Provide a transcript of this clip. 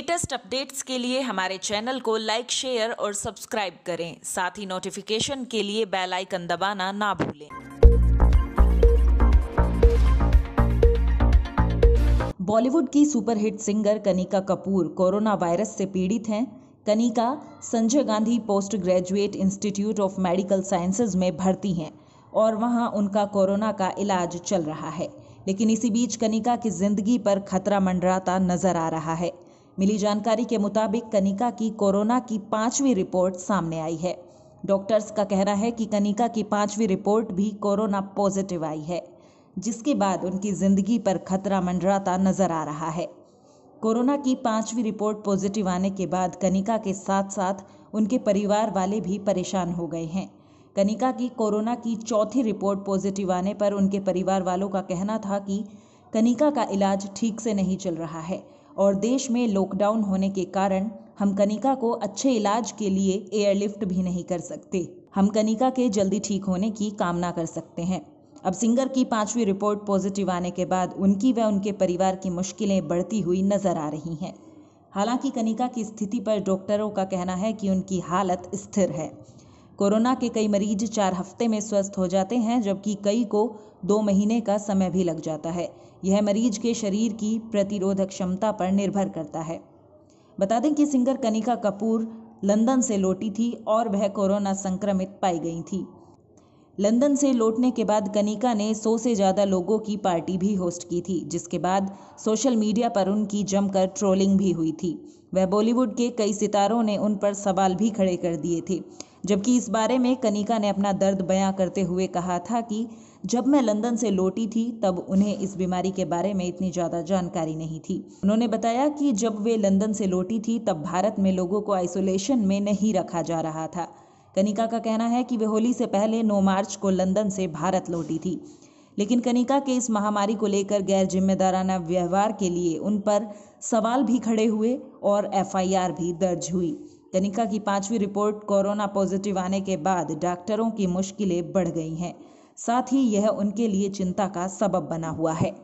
latest updates के लिए हमारे चैनल को लाइक शेयर और सब्सक्राइब करें साथ ही नोटिफिकेशन के लिए बेल आइकन दबाना ना भूलें बॉलीवुड की superhit singer Kanika Kapoor corona virus से पीड़ित हैं Kanika Sanjay Gandhi post graduate institute of medical sciences में भर्ती हैं और वहां उनका कोरोना का इलाज चल रहा है लेकिन इसी बीच कनिका की जिंदगी पर खतरा मंडराता नजर आ रहा है मिली जानकारी के मुताबिक कनिका की कोरोना की पांचवी रिपोर्ट सामने आई है डॉक्टर्स का कहना है कि कनिका की पांचवी रिपोर्ट भी कोरोना पॉजिटिव आई है जिसके बाद उनकी जिंदगी पर खतरा मंडराता नजर आ रहा है कोरोना की पांचवी रिपोर्ट पॉजिटिव आने के बाद कनिका के साथ साथ उनके परिवार वाले भी परेशान हो गए हैं कनिका की कोरोना की चौथी रिपोर्ट पॉजिटिव आने पर उनके परिवार वालों का कहना था कि कनिका का इलाज ठीक से नहीं चल रहा है और देश में लॉकडाउन होने के कारण हम कनिका को अच्छे इलाज के लिए एयरलिफ्ट भी नहीं कर सकते हम कनिका के जल्दी ठीक होने की कामना कर सकते हैं अब सिंगर की पांचवी रिपोर्ट पॉजिटिव आने के बाद उनकी व उनके परिवार की मुश्किलें बढ़ती हुई नजर आ रही हैं हालांकि कनिका की स्थिति पर डॉक्टरों का कहना है कि उनकी हालत स्थिर है कोरोना के कई मरीज चार हफ्ते में स्वस्थ हो जाते हैं जबकि कई को दो महीने का समय भी लग जाता है यह मरीज के शरीर की प्रतिरोधक क्षमता पर निर्भर करता है बता दें कि सिंगर कनिका कपूर लंदन से लौटी थी और वह कोरोना संक्रमित पाई गई थी लंदन से लौटने के बाद कनिका ने सौ से ज़्यादा लोगों की पार्टी भी होस्ट की थी जिसके बाद सोशल मीडिया पर उनकी जमकर ट्रोलिंग भी हुई थी वह बॉलीवुड के कई सितारों ने उन पर सवाल भी खड़े कर दिए थे जबकि इस बारे में कनिका ने अपना दर्द बयां करते हुए कहा था कि जब मैं लंदन से लौटी थी तब उन्हें इस बीमारी के बारे में इतनी ज़्यादा जानकारी नहीं थी उन्होंने बताया कि जब वे लंदन से लौटी थी तब भारत में लोगों को आइसोलेशन में नहीं रखा जा रहा था कनिका का कहना है कि वे होली से पहले 9 मार्च को लंदन से भारत लौटी थी लेकिन कनिका के इस महामारी को लेकर गैर जिम्मेदाराना व्यवहार के लिए उन पर सवाल भी खड़े हुए और एफआईआर भी दर्ज हुई तनिका की पांचवी रिपोर्ट कोरोना पॉजिटिव आने के बाद डॉक्टरों की मुश्किलें बढ़ गई हैं साथ ही यह उनके लिए चिंता का सबब बना हुआ है